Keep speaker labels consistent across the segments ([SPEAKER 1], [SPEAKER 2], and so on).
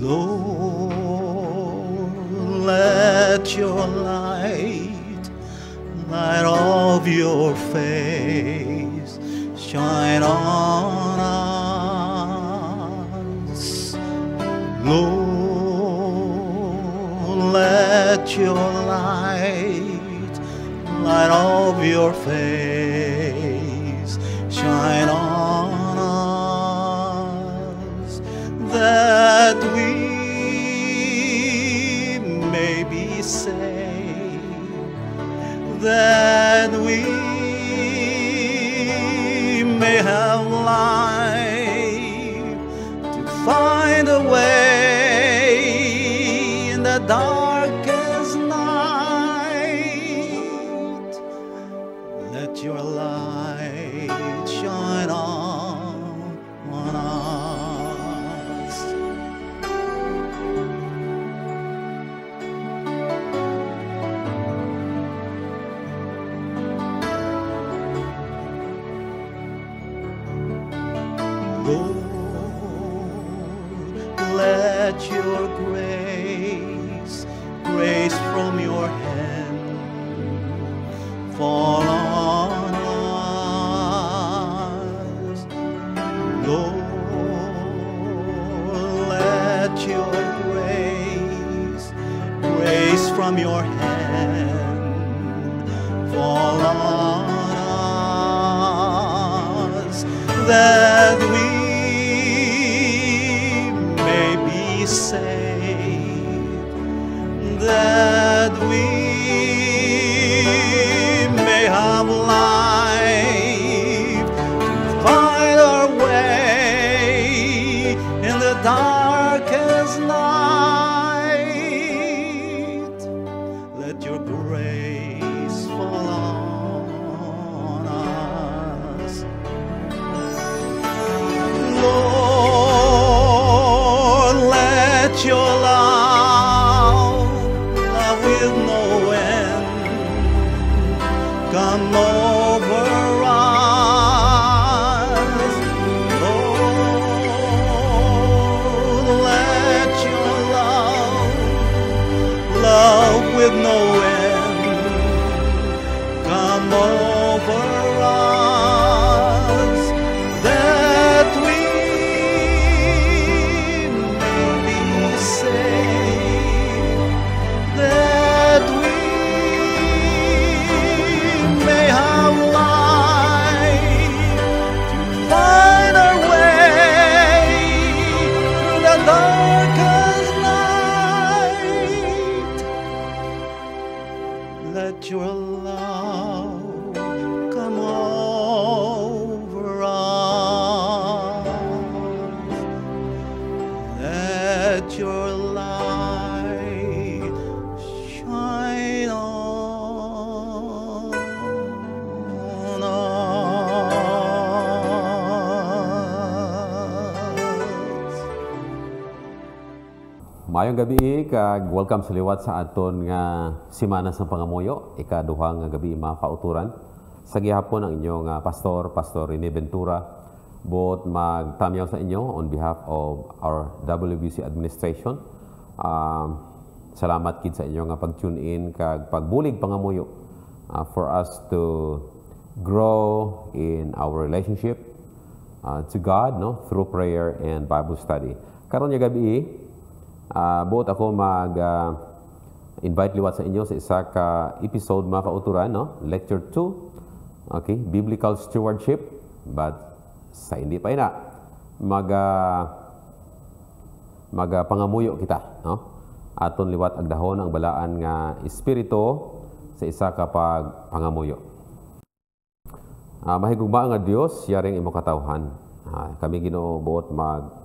[SPEAKER 1] Lord, let your light, light of your face, shine on us. Lord, let your light, light of your face, Let your grace, grace from your hand, fall on us. Lord, let your grace, grace from your hand, fall on us. That say
[SPEAKER 2] Maayong gabi kag welcome sa liwat sa aton nga semana sa Pangamuyo, ikaduha nga gabi mga kauturan. Sa gihapon ang inyo nga ah, pastor, Pastor Rene Ventura, both magtamyaw sa inyo on behalf of our WBC administration. Um, salamat kid sa inyo nga pag-tune in kag pagbulig Pangamuyo uh, for us to grow in our relationship uh, to God no through prayer and Bible study. Karon nga gabi Uh, ah, both ako mag uh, invite liwat sa inyo sa isa ka episode mga kauturan, no? Lecture 2. Okay, Biblical Stewardship. But sa hindi pa ina, mag uh, mag uh, pangamuyo kita, no? Aton liwat agdahon ang balaan nga espiritu sa isa ka pag pangamuyo. Uh, mahigugma nga Dios yaring imo katawhan. Uh, kami Ginoo buot mag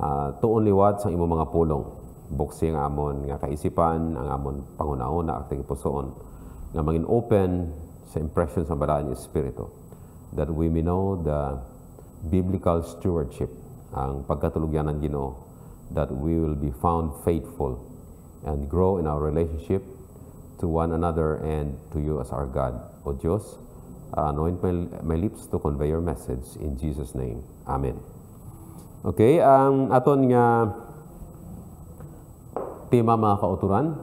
[SPEAKER 2] Ah, to only liwat sa imo mga pulong boxing amon nga kaisipan ang amon pangunaon na at pusoon nga mangin open sa impression sa balaan ni espiritu that we may know the biblical stewardship ang pagkatulugyan ng Ginoo that we will be found faithful and grow in our relationship to one another and to you as our God. O Diyos, anoint my, my lips to convey your message in Jesus' name. Amen. Okay, ang aton nga tema mga kauturan,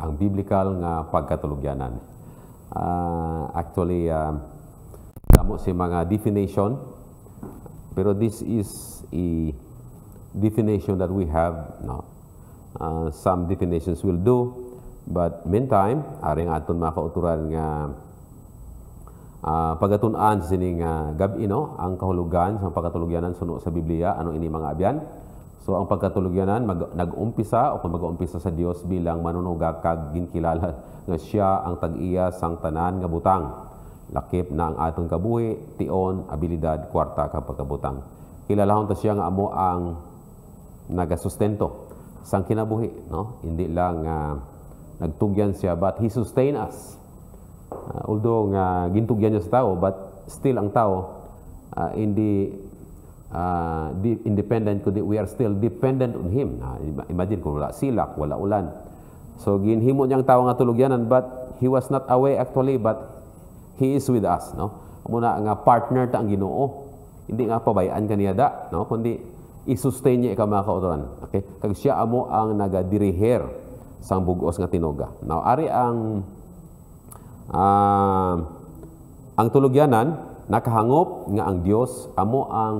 [SPEAKER 2] ang biblical nga pagkatulugyanan. Uh, actually, uh, damo si mga definition, pero this is a definition that we have. No? Uh, some definitions will do, but meantime, aring aton mga kauturan nga Uh, ah, pagatunaan sa sining uh, gabi no ang kahulugan sa pagkatulugyanan suno sa Biblia ano ini mga abyan so ang pagkatulugyanan mag, nag-umpisa o mag-umpisa sa Dios bilang manunuga kag ginkilala nga siya ang tag-iya sang tanan nga butang lakip na ang atong kabuhi tion abilidad kwarta kag pagkabutang Kilalaon ta siya nga amo ang nagasustento sang kinabuhi no hindi lang uh, nagtugyan siya but he sustain us Uh, although nga gintugyan niya sa tao, but still ang tao uh, the uh, di, independent kundi we are still dependent on him. Uh, imagine kung wala silak, wala ulan. So ginhimo niyang tao nga tulugyanan but he was not away actually but he is with us, no? Muna nga partner ta ang Ginoo. Hindi nga pabayaan kaniya da, no? Kundi i-sustain niya ikaw mga kautoran. Okay? Kag siya amo ang nagadiriher sang bugos nga tinoga. Now, ari ang Uh, ang tulugyanan, nakahangop nga ang Dios amo ang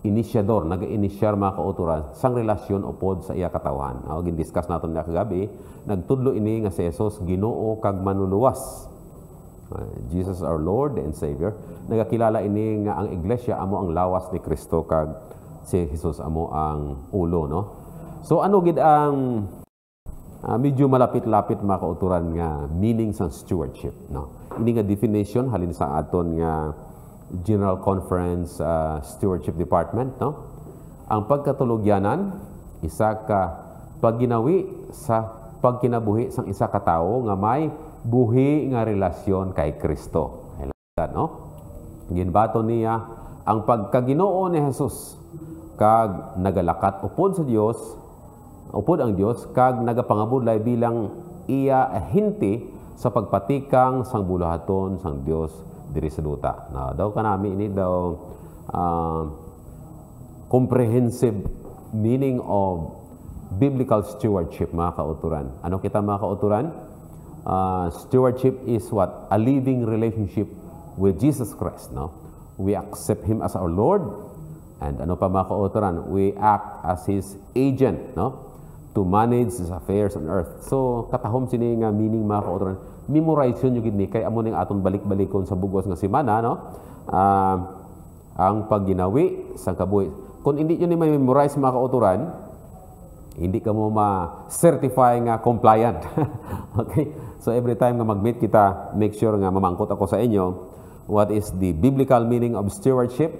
[SPEAKER 2] inisyador, nag-inisyar mga kauturan sang relasyon upod sa iya katawhan Aw gin-discuss naton na kagabi, nagtudlo ini nga si Jesus Ginoo kag manuluwas. Uh, Jesus our Lord and Savior, nagakilala ini nga ang iglesia amo ang lawas ni Kristo kag si Jesus amo ang ulo, no? So ano gid ang uh, medyo malapit-lapit mga kauturan nga meaning sa stewardship. No? Ini nga definition halin sa aton nga General Conference uh, Stewardship Department. No? Ang pagkatulogyanan, isa ka pagginawi sa pagkinabuhi sang isa ka tawo nga may buhi nga relasyon kay Kristo. That, no? Ginbato niya ang pagkaginoo ni Jesus kag nagalakat upod sa Dios upod ang Dios kag nagapangabudlay bilang iya ahinti sa pagpatikang sang bulahaton sang Dios diri sa duta. Na daw kanami ini daw uh, comprehensive meaning of biblical stewardship mga kauturan. Ano kita mga kauturan? Uh, stewardship is what? A living relationship with Jesus Christ. No? We accept Him as our Lord. And ano pa mga kauturan? We act as His agent. No? to manage his affairs on earth. So, katahom sini nga meaning mga kaotron, memorize yun yung gini, kay amo ning atong balik-balikon sa bugos nga simana, no? Uh, ang pagginawi sa kabuhi. Kung hindi yun ni may memorize mga kaotoran, hindi ka mo ma-certify nga compliant. okay? So, every time nga mag-meet kita, make sure nga mamangkot ako sa inyo, what is the biblical meaning of stewardship,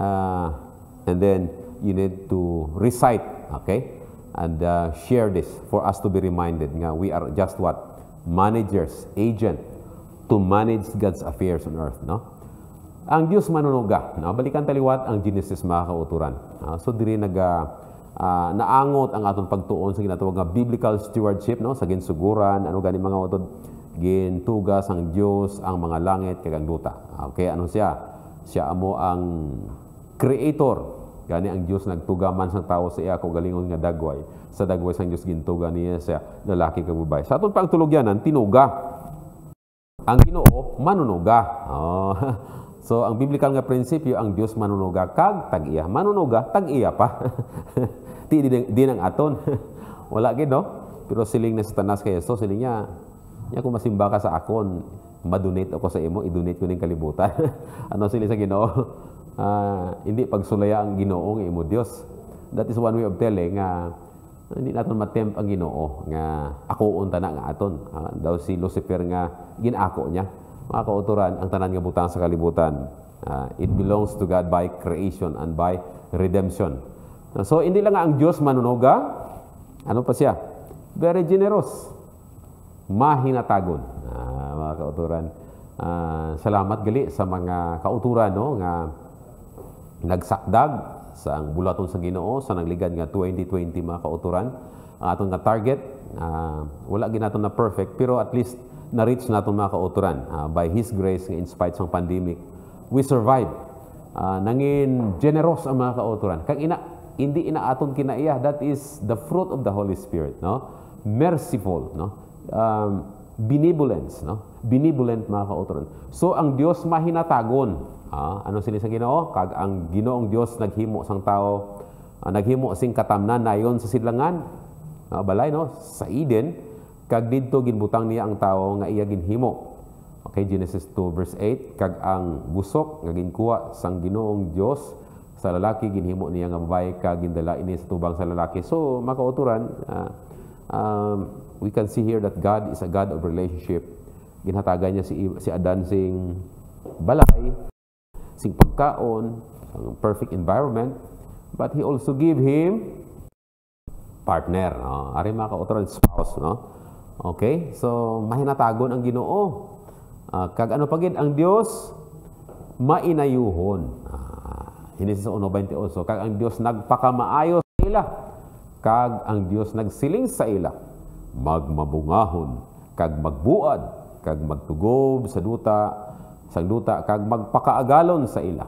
[SPEAKER 2] uh, and then you need to recite, okay? and uh, share this for us to be reminded nga we are just what managers agent to manage God's affairs on earth no ang Dios manunuga no balikan taliwat ang Genesis mga kauturan uh, so diri naga uh, uh, naangot ang aton pagtuon sa ginatawag nga biblical stewardship no sa ginsuguran ano gani mga utod gintugas ang Dios ang mga langit kag ang duta ah, okay ano siya siya amo ang creator Gani ang Dios nagtuga man sang tawo sa iya kung galingon nga dagway. Sa dagway sang Dios gintuga niya sa lalaki kag babae. Sa aton pang ang tinuga. Ang Ginoo manunuga. Oh. So ang biblical nga prinsipyo ang Dios manunuga kag tag iya manunuga tag iya pa. Ti di, di, ang aton. Wala gid no? Pero siling na satanas kay Jesus, siling niya, niya kung masimba ka sa akon, madonate ako sa imo, i-donate ko ning kalibutan. ano sila sa Ginoo? uh, hindi pagsulaya ang Ginoo nga imo eh, Dios that is one way of telling nga uh, hindi naton matempt ang Ginoo nga ako unta na nga aton uh, daw si Lucifer nga ginako niya mga kauturan ang tanan nga butang sa kalibutan uh, it belongs to God by creation and by redemption so hindi lang nga ang Dios manunoga ano pa siya very generous mahinatagon uh, mga kauturan uh, salamat gali sa mga kauturan no nga nagsakdag sa ang bulaton sa Ginoo sa nagligad nga 2020 mga kauturan ang aton nga target uh, wala ginaton na perfect pero at least na reach naton mga kauturan uh, by his grace nga in spite sang pandemic we survive uh, nangin generous ang mga kauturan kag ina hindi ina aton kinaiya that is the fruit of the holy spirit no merciful no um, benevolence no benevolent mga kauturan so ang Dios mahinatagon Ah, ano sini sa Ginoo? Kag ang Ginoong Dios naghimo sang tao, ah, naghimo sing katamnan ayon sa silangan. Ah, balay no, sa Eden kag didto ginbutang niya ang tao nga iya ginhimo. Okay, Genesis 2 verse 8 kag ang busok nga ginkuha sang Ginoong Dios sa lalaki ginhimo niya nga babae kag gindala ini sa tubang sa lalaki. So makauturan ah, um, we can see here that God is a God of relationship. Ginhatagan niya si, si Adan sing balay sing pagkaon, perfect environment, but he also give him partner, no? Ari mga kautoran, spouse, no? Okay? So, mahinatagon ang ginoo. Uh, kag ano pagid ang Dios mainayuhon. Ah, Hinesis 1.28. So, kag ang Dios nagpakamaayo sa ila. Kag ang Dios nagsiling sa ila. Magmabungahon. Kag magbuad. Kag magtugob sa duta sagduta kag magpakaagalon sa ila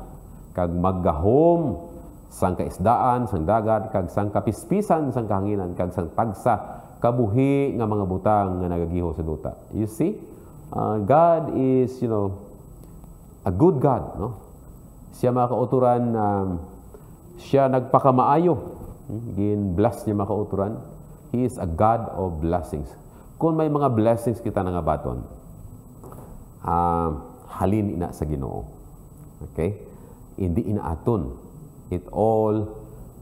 [SPEAKER 2] kag maggahom sang kaisdaan sang dagat kag sang kapispisan sang kahanginan kag sang tagsa kabuhi nga mga butang nga nagagiho sa duta you see uh, God is you know a good God no siya makauturan um, siya nagpakamaayo hmm, gin bless niya makauturan he is a God of blessings kung may mga blessings kita nga baton um, halin ina sa Ginoo. Okay? Hindi aton. It all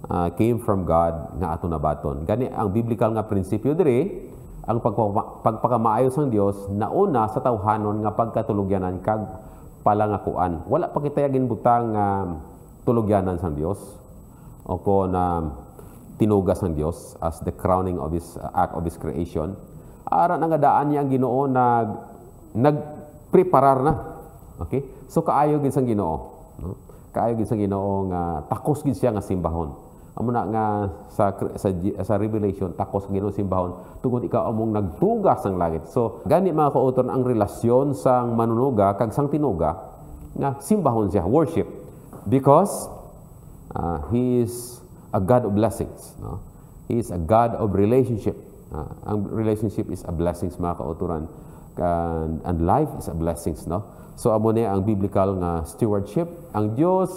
[SPEAKER 2] uh, came from God nga ato nabaton. Gani ang biblical nga prinsipyo diri ang pagpakamaayo sang Dios nauna sa tawhanon nga pagkatulugyanan kag palangakuan. Wala pa kita yagin butang uh, um, tulugyanan sang Dios o ko na tinugas ng Dios as the crowning of his uh, act of his creation. Ara ang daan niya ang Ginoo nag nagpreparar na Okay? So kaayo gid sang Ginoo, no? Kaayo gid sang Ginoo nga takos gid siya nga simbahon. Amo na nga sa, sa sa Revelation takos ang Ginoo simbahon tungod ikaw among nagtuga sang langit. So gani mga kauton ang relasyon sang manunuga kag sang tinuga nga simbahon siya, worship. Because uh, he is a God of blessings, no? He is a God of relationship. Uh, ang relationship is a blessings mga kauturan and, and life is a blessings, no? So, amo ni ang biblical nga stewardship. Ang Dios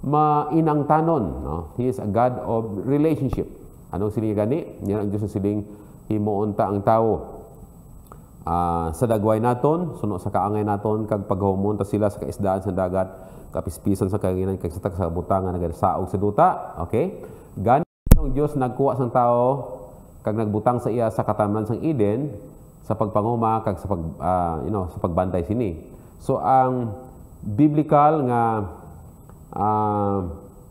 [SPEAKER 2] mainang tanon, no? He is a God of relationship. ano siling gani? Yan ang Dios sa siling himuunta ang tao. Uh, sa dagway naton, suno sa kaangay naton, kag paghumon ta sila sa kaisdaan sa dagat, kapispisan sa kaginan, kag sa butangan, saog sa duta. Okay? Gani ang Dios nagkuha sang tao kag nagbutang sa iya sa katamnan sang Eden, sa pagpanguma kag sa pag uh, you know sa pagbantay sini. So ang biblical nga uh,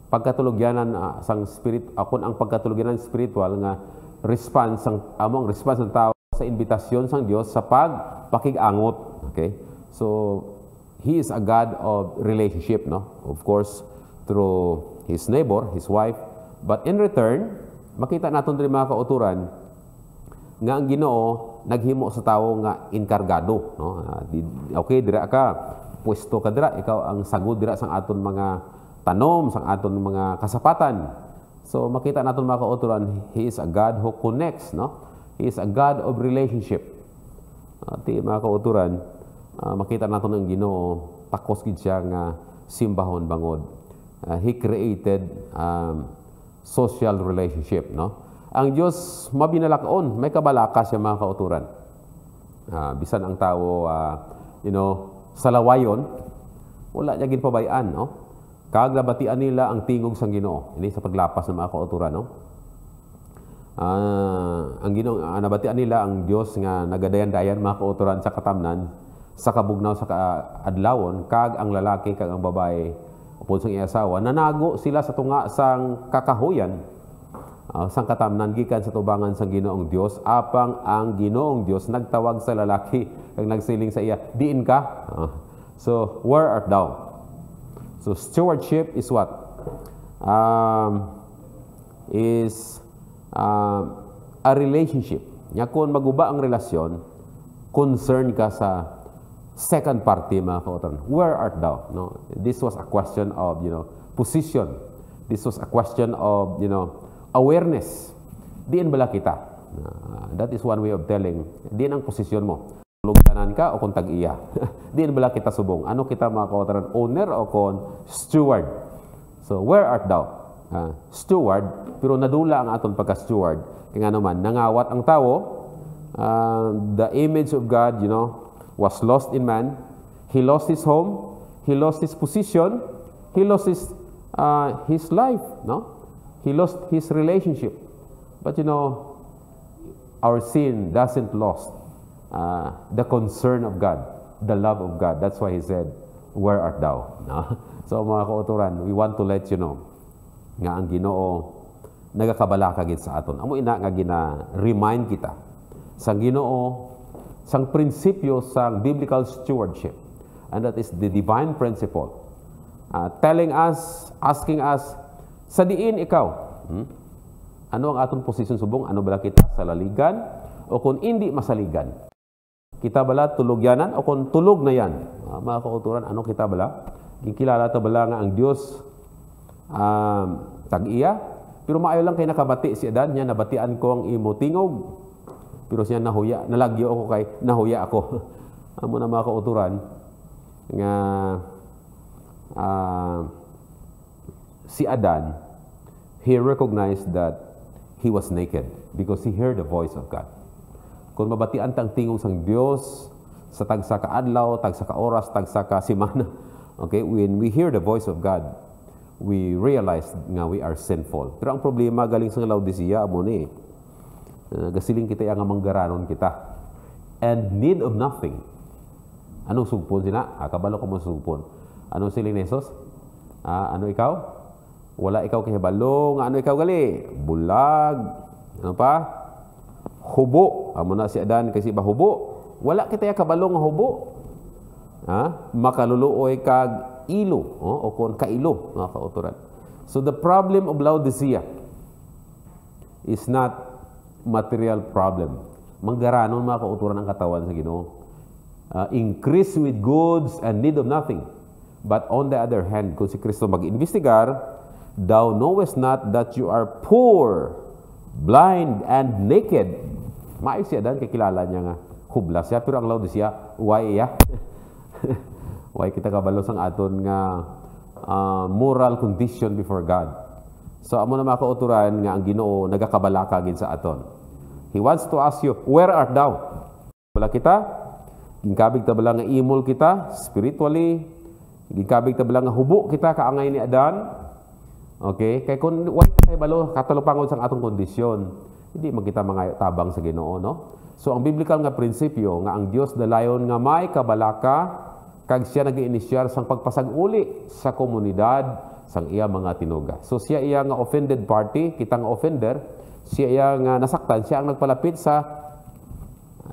[SPEAKER 2] pagkatulugyanan uh, sang spirit akon ang pagkatulugyanan spiritual nga response ang among response ng tao sa imbitasyon sang Dios sa pagpakigangot. Okay? So he is a god of relationship, no? Of course through his neighbor, his wife, but in return makita naton diri mga kauturan nga ang Ginoo naghimo sa tawo nga inkargado no ah, okay dira ka pwesto ka dira ikaw ang sagod dira sa aton mga tanom sa aton mga kasapatan so makita naton mga kauturan he is a god who connects no he is a god of relationship at ah, mga kauturan uh, ah, makita naton ang Ginoo takos gid siya nga simbahon bangod uh, he created um, social relationship no ang Diyos mabinalakaon, may kabalaka siya mga kauturan. Uh, bisan ang tao, uh, you know, sa salawayon, wala niya ginpabayaan, no? Kaglabatian nila ang tingog sa Ginoo. Ini sa paglapas ng mga kauturan, no? Uh, ang Ginoo uh, nabatian nila ang Dios nga nagadayan-dayan mga kauturan sa katamnan sa kabugnaw sa adlawon kag ang lalaki kag ang babae upon sa asawa nanago sila sa tunga sang kakahuyan uh, ah, sangkatamnan gikan sa tubangan sang Ginoong Dios apang ang Ginoong Dios nagtawag sa lalaki ang nagsiling sa iya diin ka uh, so where art thou so stewardship is what um, is uh, a relationship nya kun maguba ang relasyon concern ka sa second party mga kaotran where art thou no this was a question of you know position this was a question of you know awareness. Diin bala kita. Uh, that is one way of telling. Diin ang posisyon mo. Lugtanan ka o kung tag-iya. Diin bala kita subong. Ano kita mga makakawataran? Owner o kon steward. So, where art thou? Uh, steward, pero nadula ang aton pagka-steward. Kaya nga naman, nangawat ang tao. Uh, the image of God, you know, was lost in man. He lost his home. He lost his position. He lost his, uh, his life, no? He lost his relationship. But you know, our sin doesn't lost uh, the concern of God, the love of God. That's why he said, Where art thou? No? So mga kauturan, we want to let you know nga ang Ginoo nagakabala kagit sa aton. Amo ina nga gina remind kita sang Ginoo sang prinsipyo sang biblical stewardship. And that is the divine principle. Uh, telling us, asking us, sa diin ikaw, hmm? ano ang atong posisyon subong? Ano bala kita? Salaligan o kung hindi masaligan? Kita bala tulog yanan o kung tulog na yan? Ah, mga kauturan, ano kita bala? Kikilala ta bala nga ang Dios um, ah, tag-iya. Pero maayo lang kay nakabati si Adan niya, nabatian ko ang imo tingog. Pero siya nahuya, nalagyo ako kay nahuya ako. Amo na mga kauturan nga uh, si Adan, he recognized that he was naked because he heard the voice of God. Kung mabatian tang tingog sang Dios sa tagsa ka adlaw, tagsa ka oras, tagsa ka semana, okay, when we hear the voice of God, we realize nga we are sinful. Pero ang problema galing sa Laodicea mo ni. Uh, gasiling kita ang manggaranon kita. And need of nothing. Anong sugpon sila? Ah, kabalo ko mo sugpon. Anong siling ni Jesus? Ah, ano ikaw? Wala ikaw kay nga ano ikaw gali? Bulag. Ano pa? Hubo. Amo na si Adan kasi ba hubo? Wala kita ya kabalong nga hubo. Ha? Makaluluoy kag ilo. O, oh, o kon kailo, mga kauturan. So the problem of Laodicea is not material problem. Manggaranon mga kauturan ang katawan sa Ginoo. Uh, increase with goods and need of nothing. But on the other hand, kung si Kristo mag-investigar, Thou knowest not that you are poor, blind, and naked. Maayos siya dan, kakilala niya nga. Hubla siya, pero ang loud siya, why ya? why kita kabalo sang aton nga uh, moral condition before God. So, amo na makauturan nga ang ginoo nagakabala kagin sa aton. He wants to ask you, where art thou? Wala kita, ginkabig ta nga imol kita spiritually, ginkabig ta nga hubo kita kaangay ni Adan, Okay? Kay kun wala kay balo katalupangod sang atong kondisyon, hindi magkita mga tabang sa Ginoo, no? So ang biblical nga prinsipyo nga ang Dios Lion nga may kabalaka kag siya nag-inisyar sang pagpasag-uli sa komunidad sang iya mga tinuga. So siya iya nga offended party, kitang offender, siya iya nga nasaktan, siya ang nagpalapit sa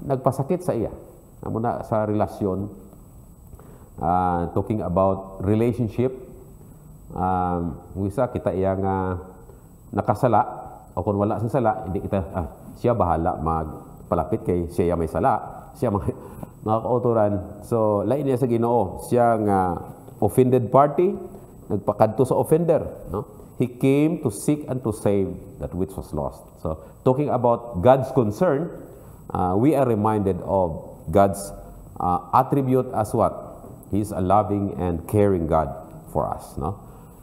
[SPEAKER 2] nagpasakit sa iya. Amo na sa relasyon uh, talking about relationship um, ah, isa kita iyang uh, nakasala o kung wala sa sala, hindi kita, ah, siya bahala magpalapit kay siya may sala, siya may, mga So, lain niya sa ginoo, siya nga offended party, nagpakadto sa offender. No? He came to seek and to save that which was lost. So, talking about God's concern, uh, we are reminded of God's uh, attribute as what? He is a loving and caring God for us. No?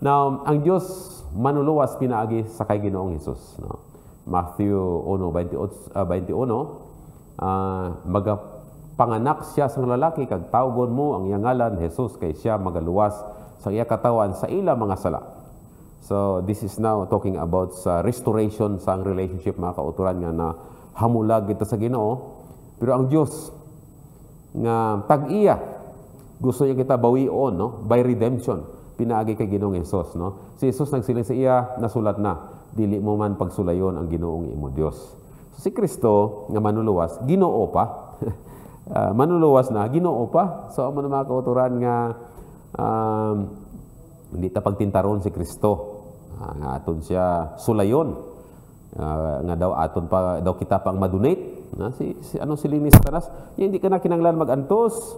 [SPEAKER 2] Now, ang Diyos manuluwas pinaagi sa kay Ginoong Hesus. No? Matthew 1:21 uh, 21, uh, magapanganak siya sang lalaki kag tawgon mo ang iyang ngalan Hesus kay siya magaluwas sa iya katawan sa ila mga sala. So this is now talking about sa restoration sa ang relationship mga kauturan nga na hamulag ito sa Ginoo. Pero ang Dios nga tag-iya gusto niya kita bawion no by redemption pinaagi kay Ginoong Hesus no si Hesus nagsiling sa iya nasulat na dili mo man pagsulayon ang Ginoong imo Dios so, si Kristo nga manuluwas Ginoo pa uh, manuluwas na Ginoo pa so amo na mga kauturan nga um, hindi ta pagtintaron si Kristo uh, nga aton siya sulayon uh, nga daw aton pa daw kita pang madonate na si, si ano si Linis Tanas hindi ka na kinanglan magantos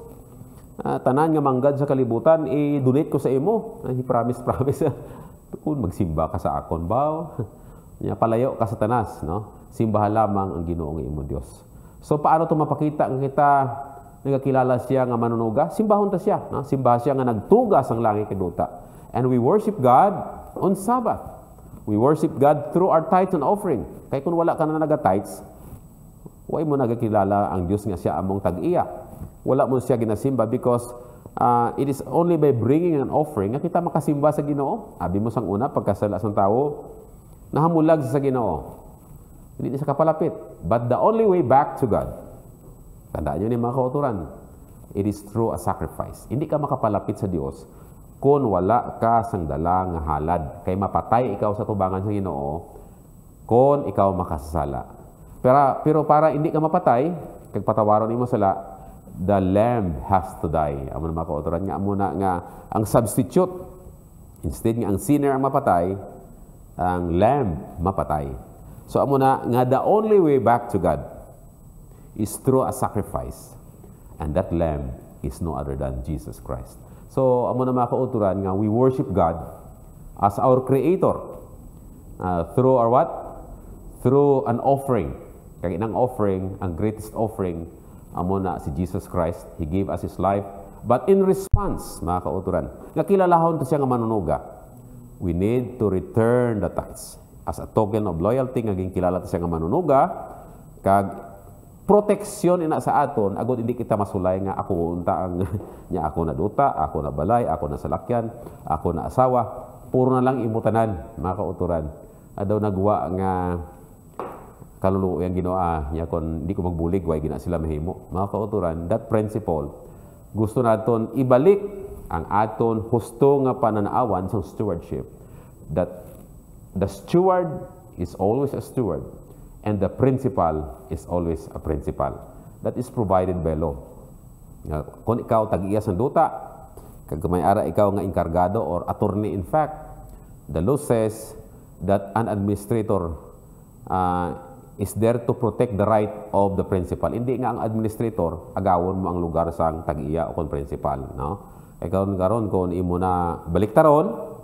[SPEAKER 2] uh, tanan nga manggad sa kalibutan, i-donate ko sa imo. Ay, promise, promise. Kung magsimba ka sa akon bao. Nya palayo ka sa tanas, no? Simbahan lamang ang Ginoong imo Dios. So paano to mapakita nga kita nagakilala siya nga manunuga? Simbahon ta siya, no? Simbahan siya nga nagtugas ang langit kaduta. And we worship God on Sabbath. We worship God through our tithes and offering. Kay kung wala ka na naga-tithes, way mo nagakilala ang Dios nga siya among tag-iya wala mo siya ginasimba because uh, it is only by bringing an offering nga kita makasimba sa Ginoo. Abi mo sang una pagkasala sang tao nahamulag sa Ginoo. Hindi ni sa kapalapit. But the only way back to God. Tandaan niyo ni mga kauturan. It is through a sacrifice. Hindi ka makapalapit sa Dios kung wala ka sang dala nga halad kay mapatay ikaw sa tubangan sa Ginoo kung ikaw makasala. Pero pero para hindi ka mapatay, kag patawaron imo sala, the lamb has to die. Amo na makautoran nga amo na nga ang substitute instead nga ang sinner ang mapatay, ang lamb mapatay. So amo na nga the only way back to God is through a sacrifice. And that lamb is no other than Jesus Christ. So amo na makautoran nga we worship God as our creator uh, through our what? Through an offering. Kaya ng offering, ang greatest offering Amo na si Jesus Christ, He gave us His life. But in response, mga kauturan, nakilalahon to siya nga manunuga. We need to return the tithes as a token of loyalty nga kilala to siya nga manunuga kag proteksyon ina sa aton agod hindi kita masulay nga ako unta ang nya ako na duta ako na balay ako na salakyan ako na asawa puro na lang imutanan mga kauturan adaw nagwa nga kaluluoy ang ginoa niya kon di ko magbulig way gina sila mahimo mga kauturan that principle gusto naton ibalik ang aton husto nga pananawan sa stewardship that the steward is always a steward and the principal is always a principal that is provided by law kung ikaw tag-iya sa duta kag may ara ikaw nga inkargado or attorney in fact the law says that an administrator uh, is there to protect the right of the principal. Hindi nga ang administrator, agawon mo ang lugar sang tag-iya o kon principal. No? E karon karon kon imo na baliktaron,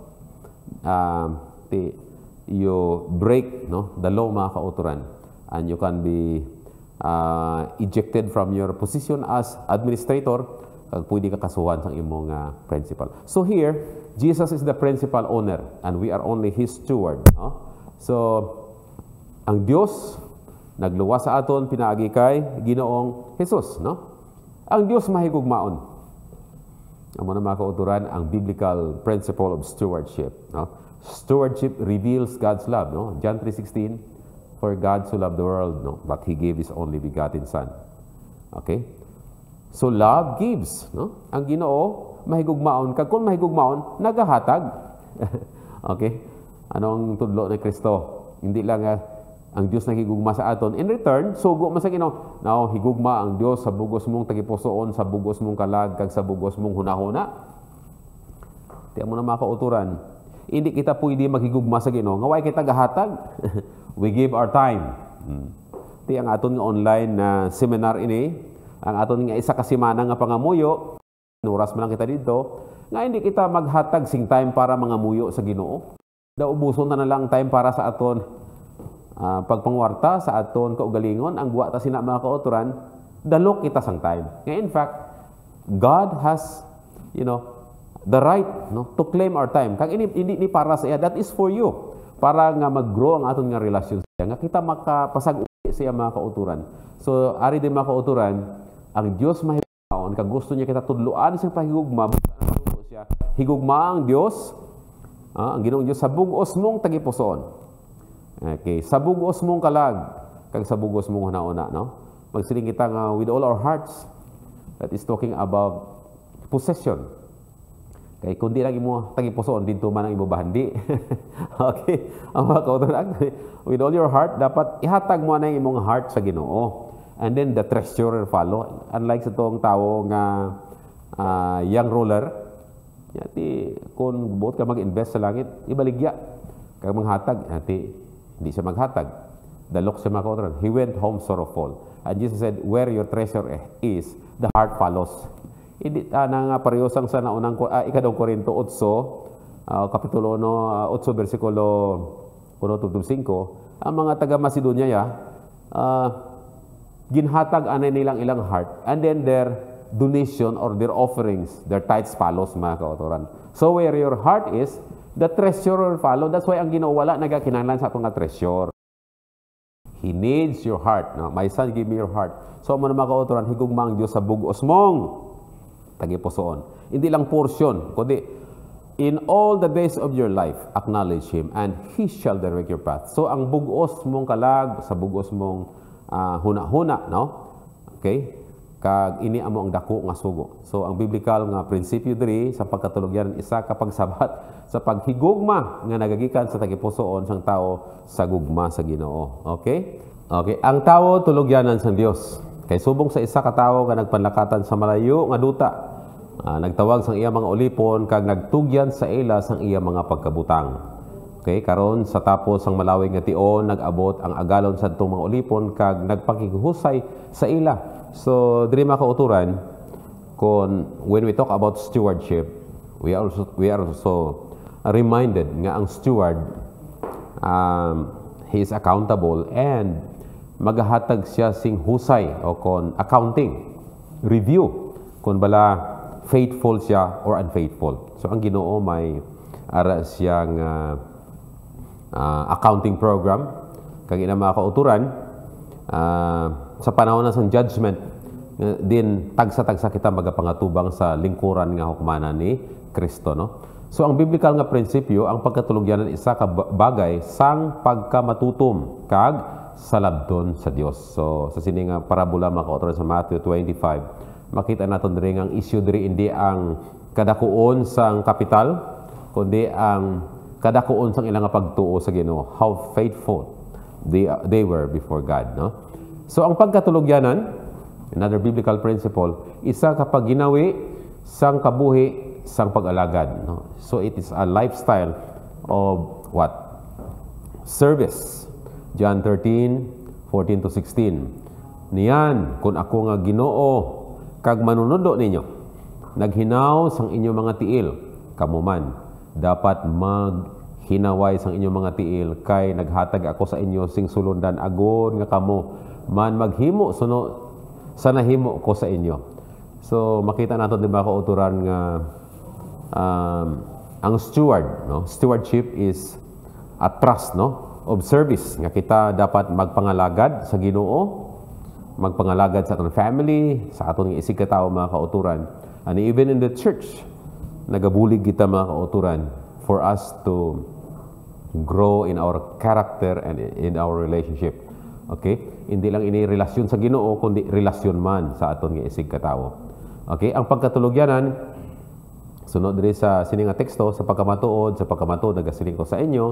[SPEAKER 2] um, ti, you break no, the law mga kauturan and you can be uh, ejected from your position as administrator kag pwede ka kasuhan sang imong uh, principal. So here, Jesus is the principal owner and we are only his steward. No? So, ang Dios nagluwas sa aton pinaagi kay Ginoong Hesus, no? Ang Dios mahigugmaon. Amo na makauturan ang biblical principle of stewardship, no? Stewardship reveals God's love, no? John 3:16, for God so loved the world, no, but he gave his only begotten son. Okay? So love gives, no? Ang Ginoo mahigugmaon kag kun mahigugmaon nagahatag. okay? Anong tudlo ni Kristo? Hindi lang ah, ang Dios nakigugma sa aton. In return, sugo man sa Ginoo. Now, higugma ang Dios sa bugos mong tagipusoon, sa bugos mong kalag, kag sa bugos mong hunahuna. Tiyan mo na makauturan. Hindi kita pwede maghigugma sa Ginoo. Ngaway kita gahatag. We give our time. Hmm. Ti ang aton nga online na ah, seminar ini, ang aton nga isa ka semana nga pangamuyo, nuras man lang kita dito, nga hindi kita maghatag sing time para mga muyo sa Ginoo. Daubuson na na lang time para sa aton uh, pagpangwarta sa aton kaugalingon ang guwa ta sina mga kauturan dalok kita sang time nga in fact God has you know the right no to claim our time kag ini hindi ni para sa iya that is for you para nga maggrow ang aton nga relasyon siya nga kita makapasag uli siya mga kauturan so ari din mga kauturan ang Dios mahigugmaon kag gusto niya kita tudloan sa pahigugma siya higugma ang Dios ah, ang Ginoong Dios sa bugos mong tagipusoon Okay, sabugos mong kalag kag sabugos mong una no? Magsiling kita nga with all our hearts that is talking about possession. Okay, kundi lang imo tagipusoon dito man ang ibubahandi. okay, ang mga kautunan, with all your heart dapat ihatag mo na yung imong heart sa Ginoo. And then the treasurer follow. Unlike sa tong tao nga uh, young ruler, yati kung buot ka mag-invest sa langit, ibaligya. Kaya manghatag, yati hindi siya maghatag. The look siya makodron. He went home sorrowful. And Jesus said, where your treasure eh, is, the heart follows. Hindi, ah, na nga ah, pariyosang sa naunang, ah, ikadong Korinto 8, ah, kapitulo no, 8, ah, versikulo 1-5, ang mga taga Macedonia, ya, ah, ah, ginhatag anay nilang ilang heart, and then their donation or their offerings, their tithes follows, mga kautoran. So where your heart is, The treasurer follow. That's why ang ginawala nagakinanglan sa atong treasure. He needs your heart. No? My son, give me your heart. So, mo na makauturan, higugmang Diyos sa bugos mong tagipusoon. Hindi lang portion, kundi In all the days of your life, acknowledge Him, and He shall direct your path. So, ang bugos mong kalag, sa bugos mong uh, huna-huna, no? Okay? kag ini amo ang dako nga sugo. So ang biblical nga prinsipyo diri sa pagkatulogyan isa ka pagsabat sa paghigugma nga nagagikan sa tagipusoon sang tao sa gugma sa Ginoo. Okay? Okay, ang tao tulogyanan sang Dios. Kay subong sa isa ka tawo nga nagpanlakatan sa malayo nga duta. Ah, nagtawag sang iya mga ulipon kag nagtugyan sa ila sang iya mga pagkabutang. Okay, karon sa tapos ang malawig nga tion nagabot ang agalon sa mga ulipon kag nagpakighusay sa ila So, diri makauturan kung when we talk about stewardship, we are also, we are also reminded nga ang steward um, he is accountable and magahatag siya sing husay o kon accounting review kung bala faithful siya or unfaithful. So ang Ginoo may ara siyang uh, uh, accounting program kag ina mga uh, sa panahon na sa judgment, eh, din tagsa-tagsa kita magapangatubang sa lingkuran nga hukmana ni Kristo. No? So ang biblical nga prinsipyo, ang pagkatulugyanan isa ka bagay sang pagkamatutom kag salabdon sa Dios. So sa sini nga ah, parabola makaotor sa Matthew 25, makita naton diri ang issue diri indi ang kadakuon sang kapital kundi ang kadakuon sang ilang pagtuo sa Ginoo. How faithful they, they were before God, no? So ang pagkatulugyanan, another biblical principle, isa kapag ginawi, sang kabuhi, sang pag-alagad. No? So it is a lifestyle of what? Service. John 13, 14 to 16. Niyan, kung ako nga ginoo, kag manunodo ninyo, naghinaw sang inyo mga tiil, kamuman, dapat maghinaway sang inyo mga tiil kay naghatag ako sa inyo sing sulundan agon nga kamo man maghimo suno sa nahimo ko sa inyo. So makita nato di ba ko kauturan nga um, ang steward, no? Stewardship is a trust, no? Of service nga kita dapat magpangalagad sa Ginoo, magpangalagad sa atong family, sa atong isig katao mga kauturan. And even in the church, nagabulig kita mga kauturan for us to grow in our character and in our relationship. Okay? Hindi lang ini relasyon sa Ginoo kundi relasyon man sa aton nga isig katawo. Okay, ang pagkatulogyanan sunod diri sa sini nga teksto sa pagkamatuod sa pagkamatuod nga siling ko sa inyo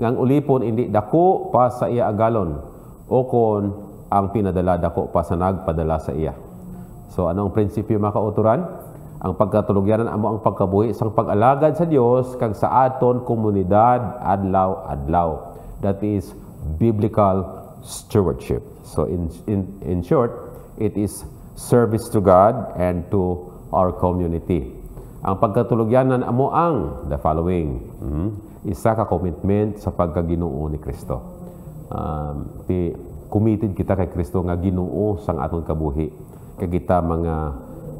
[SPEAKER 2] nga ang ulipon indi dako pa sa iya agalon o kon ang pinadala dako pa sa nagpadala sa iya. So ano ang prinsipyo mga Ang pagkatulugyanan amo ang pagkabuhi sang pag-alagad sa Dios kag sa aton komunidad adlaw-adlaw. That is biblical stewardship. So in, in, in short, it is service to God and to our community. Ang pagkatulugyanan mo ang the following. Mm, isa ka commitment sa pagkaginoo ni Kristo. Um, ti, committed kita kay Kristo nga ginoo sang aton kabuhi. Kay kita mga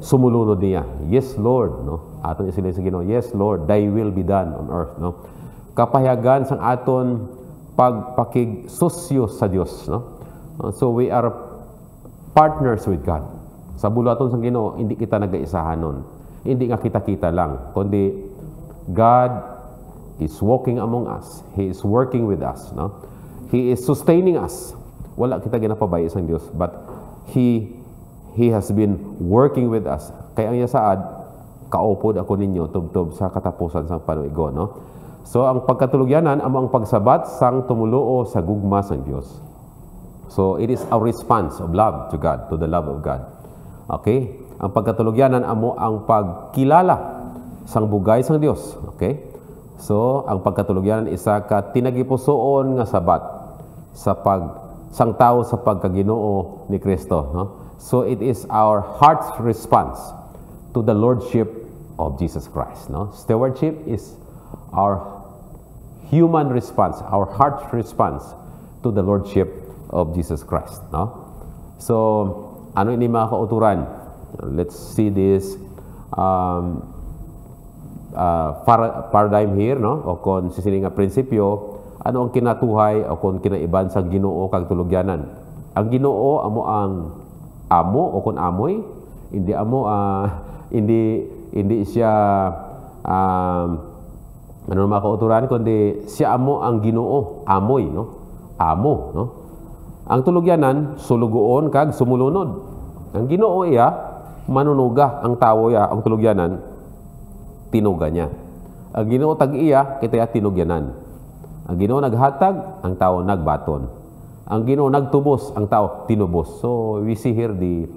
[SPEAKER 2] sumulunod niya. Yes, Lord. No? Aton isilay sa ginoo. Yes, Lord. Thy will be done on earth. No? Kapahayagan sang aton pagpakigsosyo sa Diyos. No? Uh, so we are partners with God. Sa bulaton sa Ginoo, hindi kita nag-aisahan nun. Hindi nga kita-kita lang, kundi God is walking among us. He is working with us. No? He is sustaining us. Wala kita ginapabay isang Diyos, but He He has been working with us. Kaya ang yasaad, kaupod ako ninyo, tubtob sa katapusan sa panuigo. No? So ang pagkatulugyanan amo ang pagsabat sang tumulo sa gugma sang Dios. So it is a response of love to God, to the love of God. Okay? Ang pagkatulugyanan amo ang pagkilala sang bugay sang Dios. Okay? So ang pagkatulugyanan isa ka tinagipusoon nga sabat sa pag sang tao sa pagkaginoo ni Kristo, no? So it is our heart's response to the lordship of Jesus Christ, no? Stewardship is our human response, our heart response to the Lordship of Jesus Christ. No? So, ano ini mga kauturan? Let's see this um, uh, par paradigm here, no? o kung sisini nga prinsipyo, ano ang kinatuhay o kung kinaiban sa ginoo kag tulugyanan. Ang ginoo, amo ang amo o kung amoy, hindi amo, uh, hindi, hindi siya um, ano Mayroon makauturan kundi siya amo ang ginoo, amoy, no? Amo, no? Ang tulogyanan, sulugoon kag sumulunod. Ang ginoo iya, manunuga ang tawo iya, ang tulogyanan, tinuga niya. Ang ginoo tag iya, kita iya tinugyanan. Ang ginoo naghatag, ang tawo nagbaton. Ang ginoo nagtubos, ang tawo tinubos. So, we see here the,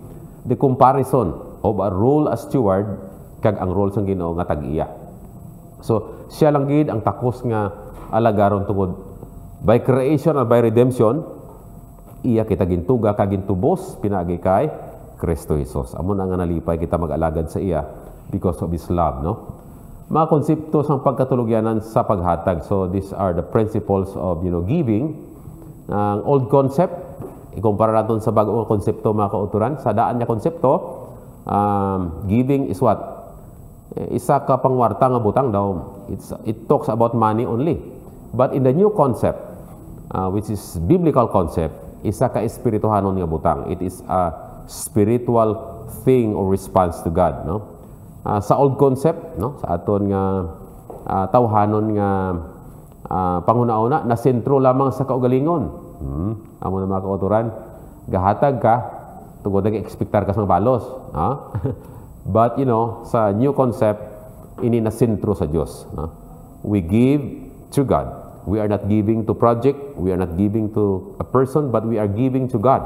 [SPEAKER 2] the comparison of a role as steward kag ang role sa ginoo nga tag iya. So, siya lang gid ang takos nga alagaron tungod by creation and by redemption iya kita gintuga kag gintubos pinaagi kay Kristo Jesus Amo na nga nalipay kita mag-alagad sa iya because of his love, no? Mga konsepto sa pagkatulugyanan sa paghatag. So these are the principles of, you know, giving. Ang old concept, ikumpara natin sa bagong konsepto mga kauturan. Sa daan niya konsepto, um, giving is what? Eh, isa ka pangwarta nga butang daw. It's, it talks about money only. But in the new concept, uh, which is biblical concept, isa ka espirituhanon nga butang. It is a spiritual thing or response to God. No? Uh, sa old concept, no? sa aton nga uh, tawhanon nga uh, panguna-una, na sentro lamang sa kaugalingon. Hmm. Amo na mga kauturan, gahatag ka, tugod na expectar ka sa balos. Ha? Huh? But you know, sa new concept, ininasintro sa Diyos. No? We give to God. We are not giving to project, we are not giving to a person, but we are giving to God.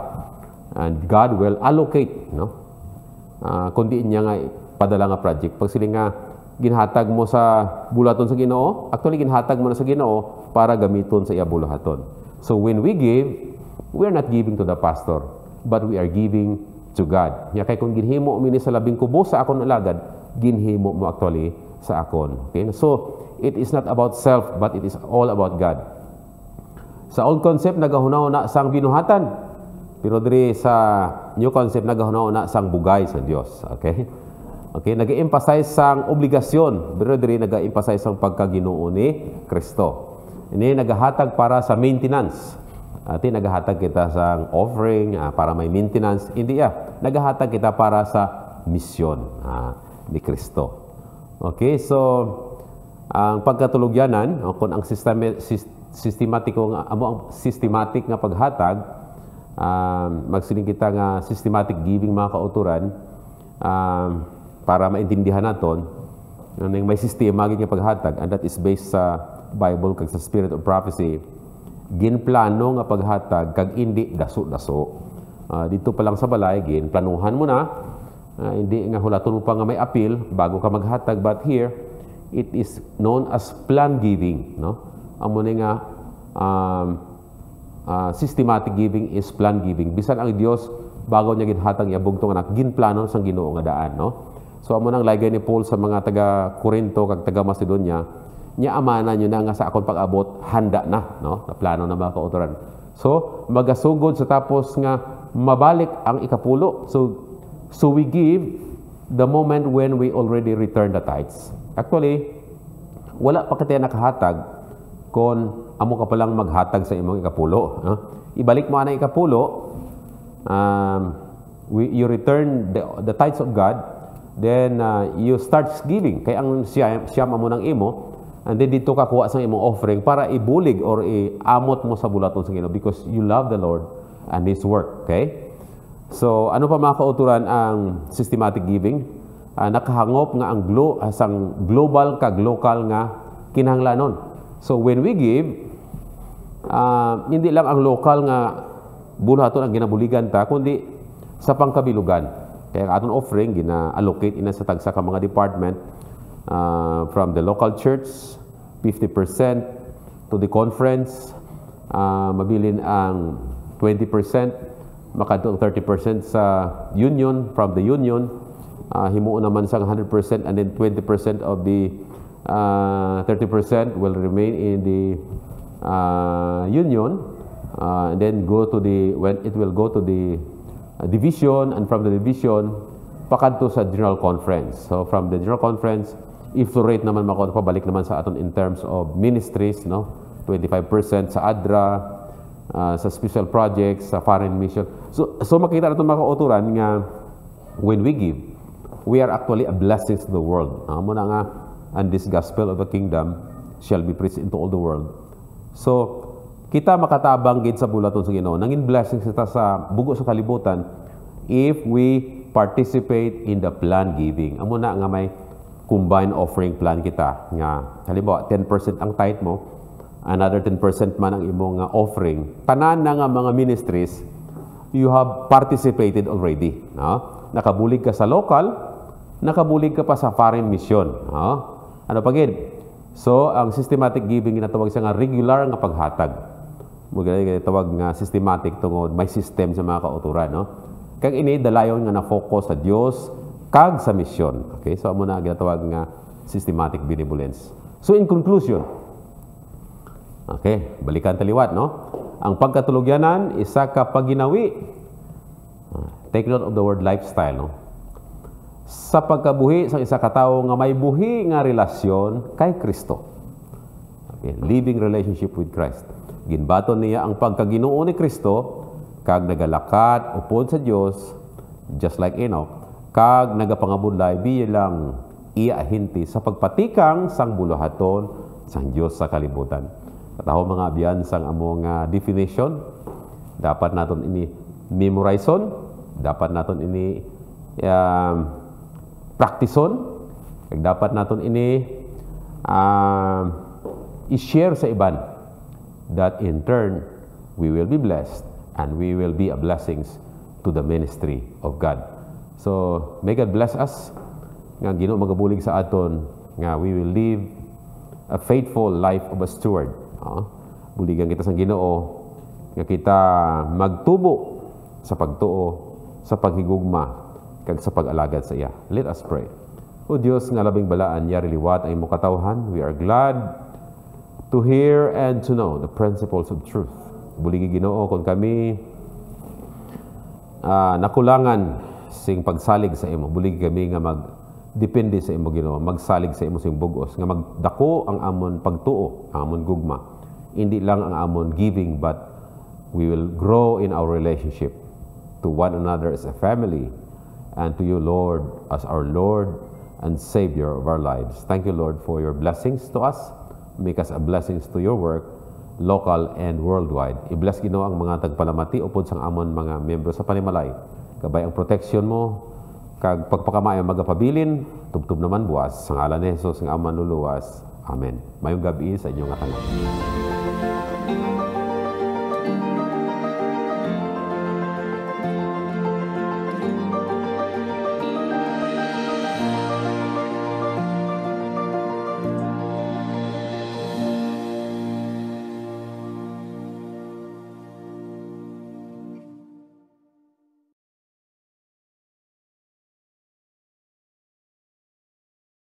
[SPEAKER 2] And God will allocate, no? Uh, kundi niya nga padala nga project. Pag sila nga ginhatag mo sa bulaton sa Ginoo, actually ginhatag mo na sa Ginoo para gamiton sa iya bulaton. So when we give, we are not giving to the pastor, but we are giving to God. Ya kay kung ginhimo mo ni sa labing kubo sa akon ulagad, ginhimo mo actually sa akon. Okay? So, it is not about self, but it is all about God. Sa old concept, nagahunaw na sang binuhatan. Pero diri sa new concept, nagahunaw na sang bugay sa Dios. Okay? Okay, nag-emphasize sang obligasyon, pero diri nag-emphasize sang pagkaginoo ni Kristo. Ini nagahatag para sa maintenance uh, tinaghatag kita sa offering uh, para may maintenance. Hindi ah, naghahatag kita para sa misyon uh, ni Kristo. Okay, so ang pagkatulugyanan, uh, kung ang system, sistematiko amo ang systematic nga paghatag, uh, um, magsiling kita nga systematic giving mga kauturan uh, para maintindihan naton ano nga may sistema nga paghatag and that is based sa Bible kag sa spirit of prophecy ginplano nga paghatag kag indi daso-daso. Uh, dito pa lang sa balay, ginplanuhan mo na. Uh, hindi nga hulaton mo pa nga may appeal bago ka maghatag. But here, it is known as plan giving. No? Amo na nga, um, uh, systematic giving is plan giving. Bisan ang Dios bago niya ginhatag niya bugtong anak, ginplano sang Ginoo nga daan. No? So amo nang lagay ni Paul sa mga taga Corinto kag taga Macedonia, nya amana nyo na nga sa akon pag-abot, handa na, no? Na plano na ba kautoran? So, magasugod sa tapos nga mabalik ang ikapulo. So, so we give the moment when we already return the tithes. Actually, wala pa katayan nakahatag kung amo ka palang maghatag sa imong ikapulo. No? Ibalik mo na ikapulo, um, we, you return the, the tithes of God, then uh, you start giving. Kaya ang siyam, siyam amo ng imo, And then dito ka kuha sa imong offering para ibulig or iamot mo sa bulaton sa Ginoo because you love the Lord and His work. Okay? So, ano pa mga kauturan ang systematic giving? Uh, nakahangop nga ang glo, asang ah, global kag local nga kinahanglanon. So, when we give, uh, hindi lang ang local nga bulaton ang ginabuligan ta, kundi sa pangkabilugan. Kaya ang atong offering, gina-allocate ina sa tagsa ka mga department uh, from the local church, 50% to the conference, uh, mabilin ang 20%, makadto 30% sa union, from the union, uh, himuon naman sa 100% and then 20% of the uh, 30% will remain in the uh, union uh, and then go to the when it will go to the uh, division and from the division pakadto sa general conference so from the general conference If to rate naman mako pabalik naman sa aton in terms of ministries no 25% sa ADRA uh, ah, sa special projects sa foreign mission. So so makita nato mga kauturan nga when we give we are actually a blessing to the world. Amo na nga and this gospel of the kingdom shall be preached into all the world. So kita makatabang gid sa bulaton sa Ginoo. Nangin blessing kita sa bugo sa kalibutan if we participate in the plan giving. Amo na nga may combine offering plan kita nga halimbawa 10% ang tithe mo another 10% man ang imong ah, offering tanan na nga mga ministries you have participated already no? nakabulig ka sa local nakabulig ka pa sa foreign mission no? ano pa gid so ang systematic giving ginatawag sa nga regular nga paghatag mga tawag nga systematic tungod may system sa mga kauturan no kag ini dalayon nga na focus sa Dios kag sa misyon. Okay? So, amo na ginatawag nga systematic benevolence. So, in conclusion, okay, balikan taliwat, no? Ang pagkatulogyanan, isa ka paginawi. Take note of the word lifestyle, no? Sa pagkabuhi sa isa ka tawo nga may buhi nga relasyon kay Kristo. Okay, living relationship with Christ. Ginbaton niya ang pagkaginoo ni Kristo kag nagalakat upod sa Dios just like Enoch kag nagapangabudlay bilang iahinti sa pagpatikang sang buluhaton sang Dios sa kalibutan. Kataho mga abiyan sang among uh, definition dapat naton ini memorizon, dapat naton ini uh, um, practison, kag dapat naton ini uh, i-share sa iban that in turn we will be blessed and we will be a blessings to the ministry of God. So, may God bless us nga Ginoo magabulig sa aton nga we will live a faithful life of a steward. Uh, buligan kita sa Ginoo nga kita magtubo sa pagtuo, sa paghigugma kag sa pag-alagad sa iya. Let us pray. O Dios nga labing balaan, yari liwat ang imong katawhan. We are glad to hear and to know the principles of truth. Buligi Ginoo kon kami uh, nakulangan sing pagsalig sa imo bulig kami nga mag depende sa imo Ginoo magsalig sa imo sing bugos nga magdako ang amon pagtuo ang amon gugma hindi lang ang amon giving but we will grow in our relationship to one another as a family and to you Lord as our Lord and Savior of our lives thank you Lord for your blessings to us make us a blessings to your work local and worldwide i-bless Ginoo ang mga tagpalamati upod sang amon mga miyembro sa panimalay kabay ang protection mo, kag pagpakamayo magapabilin, tubtob naman buwas. Sa ngalan ni Jesus, nga aman luluwas. Amen. Mayong gabi sa inyong atanan.